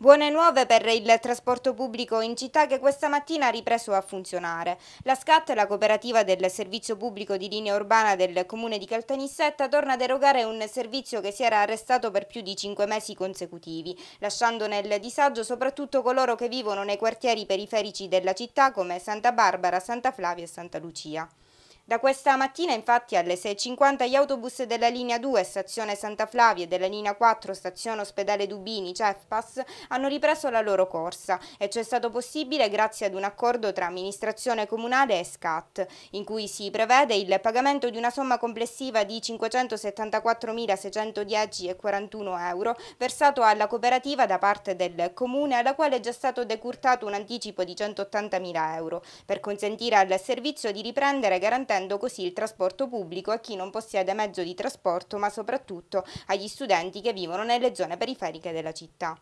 Buone nuove per il trasporto pubblico in città che questa mattina ha ripreso a funzionare. La SCAT, la cooperativa del servizio pubblico di linea urbana del comune di Caltanissetta, torna ad erogare un servizio che si era arrestato per più di cinque mesi consecutivi, lasciando nel disagio soprattutto coloro che vivono nei quartieri periferici della città come Santa Barbara, Santa Flavia e Santa Lucia. Da questa mattina infatti alle 6.50 gli autobus della linea 2 stazione Santa Flavia e della linea 4 stazione ospedale Dubini CEFPAS hanno ripreso la loro corsa e ciò è stato possibile grazie ad un accordo tra amministrazione comunale e SCAT in cui si prevede il pagamento di una somma complessiva di 574.610,41 euro versato alla cooperativa da parte del comune alla quale è già stato decurtato un anticipo di 180.000 euro per consentire al servizio di riprendere garantendo favorendo così il trasporto pubblico a chi non possiede mezzo di trasporto ma soprattutto agli studenti che vivono nelle zone periferiche della città.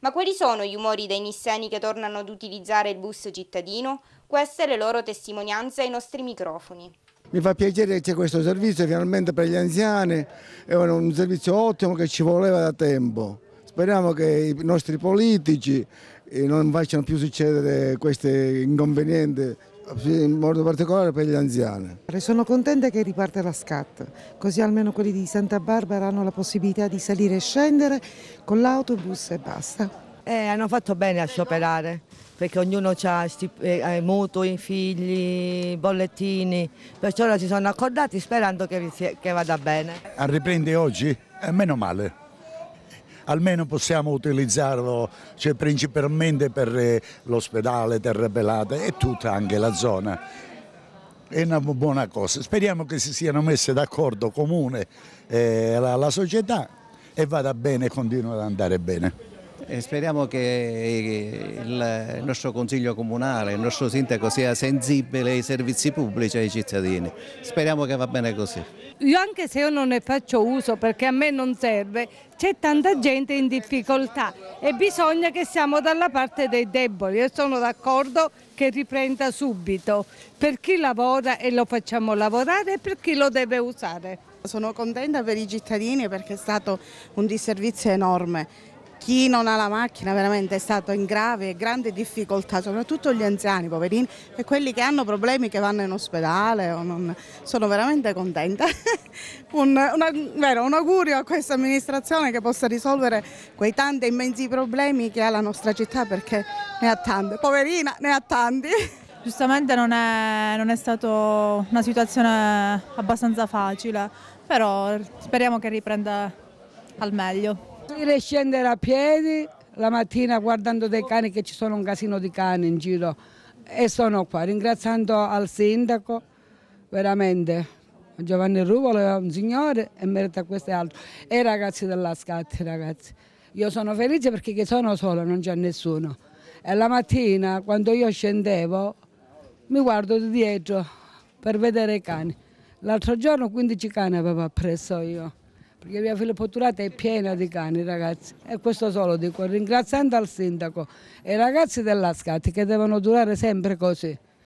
Ma quali sono gli umori dei nisseni che tornano ad utilizzare il bus cittadino? Queste le loro testimonianze ai nostri microfoni. Mi fa piacere che c'è questo servizio finalmente per gli anziani, è un servizio ottimo che ci voleva da tempo. Speriamo che i nostri politici eh, non facciano più succedere questi inconvenienti in modo particolare per gli anziani. Sono contenta che riparte la SCAT, così almeno quelli di Santa Barbara hanno la possibilità di salire e scendere con l'autobus e basta. Eh, hanno fatto bene a scioperare perché ognuno ha eh, eh, mutui, figli, bollettini, perciò ora si sono accordati sperando che, che vada bene. A riprende oggi? Eh, meno male almeno possiamo utilizzarlo cioè, principalmente per eh, l'ospedale terre Terrepelate e tutta anche la zona. È una buona cosa, speriamo che si siano messe d'accordo comune eh, la, la società e vada bene e continua ad andare bene. Speriamo che eh, il nostro Consiglio Comunale, il nostro Sindaco sia sensibile ai servizi pubblici e ai cittadini. Speriamo che va bene così. Io anche se io non ne faccio uso perché a me non serve, c'è tanta gente in difficoltà e bisogna che siamo dalla parte dei deboli. Io sono d'accordo che riprenda subito per chi lavora e lo facciamo lavorare e per chi lo deve usare. Sono contenta per i cittadini perché è stato un disservizio enorme chi non ha la macchina veramente è stato in grave e grande difficoltà, soprattutto gli anziani poverini e quelli che hanno problemi che vanno in ospedale. Non... Sono veramente contenta. un, una, vero, un augurio a questa amministrazione che possa risolvere quei tanti immensi problemi che ha la nostra città perché ne ha tanti. Poverina, ne ha tanti. Giustamente non è, non è stata una situazione abbastanza facile, però speriamo che riprenda al meglio. Salire e scendere a piedi la mattina guardando dei cani che ci sono un casino di cani in giro e sono qua ringraziando al sindaco veramente. Giovanni Ruvolo è un signore e merita questo e altro. E i ragazzi della SCAT ragazzi. Io sono felice perché che sono solo, non c'è nessuno. E la mattina quando io scendevo mi guardo di dietro per vedere i cani. L'altro giorno 15 cani avevo appresso io perché via Filippo Turati è piena di cani ragazzi e questo solo dico ringraziando al sindaco e i ragazzi della dell'Ascati che devono durare sempre così.